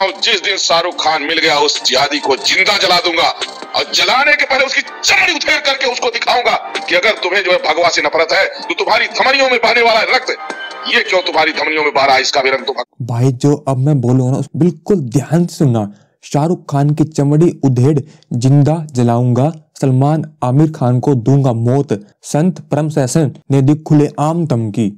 और जिस दिन शाहरुख खान मिल गया उस जिहादी को जिंदा जला दूंगा और जलाने के पहले उसकी चमड़ी उठेर करके उसको दिखाऊंगा कि अगर तुम्हें जो है भगवान से नफरत है तो तुम्हारी धमनियों में बहने वाला रक्त ये क्यों तुम्हारी धमनियों में बह रहा है इसका भी रंग तुम तो भाई जो अब मैं बोलूंगा ना बिल्कुल ध्यान से सुनना शाहरुख खान की चमड़ी उधेड़ जिंदा जलाऊंगा सलमान आमिर खान को दूंगा मौत संत परम सैसन ने दी खुले आम धमकी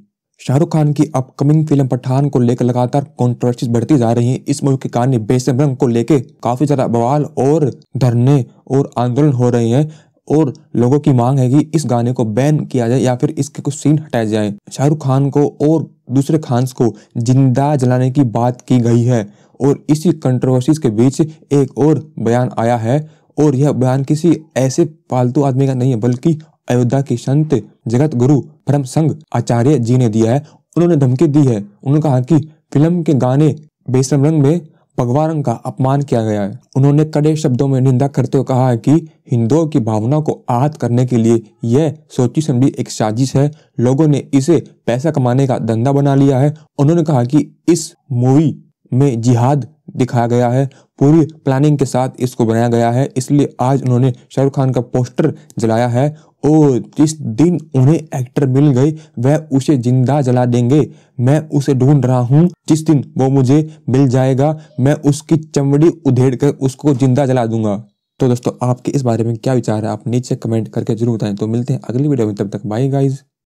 शाहरुख खान की अपकमिंग फिल्म पठान को लेकर लगातार कॉन्ट्रोवर्सी बढ़ती जा रही है इस मूवी के कारण बेसम रंग को लेकर काफी ज्यादा बवाल और धरने और आंदोलन हो रहे हैं और लोगों की मांग है कि इस गाने को बैन किया जाए या फिर इसके कुछ सीन हटाए जाए शाहरुख खान को और दूसरे खान को जिंदा जलाने की बात की गई है और इसी कंट्रोवर्सीज के बीच एक और बयान आया है और यह बयान किसी ऐसे पालतू आदमी का नहीं है बल्कि अयोध्या के संत जगत गुरु परम संघ आचार्य जी ने दिया है उन्होंने धमकी दी है उन्होंने कहा कि फिल्म के गाने बेसम रंग में भगवान रंग का अपमान किया गया है उन्होंने कड़े शब्दों में निंदा करते हुए कहा है कि हिंदुओं की भावना को आहत करने के लिए यह सोची समझी एक साजिश है लोगों ने इसे पैसा कमाने का धंधा बना लिया है उन्होंने कहा कि इस मूवी में जिहाद दिखाया गया है पूरी प्लानिंग के साथ इसको बनाया गया है इसलिए आज उन्होंने शाहरुख खान का पोस्टर जलाया है और जिस दिन उन्हें एक्टर मिल गए वह उसे जिंदा जला देंगे मैं उसे ढूंढ रहा हूँ जिस दिन वो मुझे मिल जाएगा मैं उसकी चमड़ी उधेड़ कर उसको जिंदा जला दूंगा तो दोस्तों आपके इस बारे में क्या विचार है आप नीचे कमेंट करके जरूर बताएं तो मिलते हैं अगली वीडियो में तब तक बाय गाइज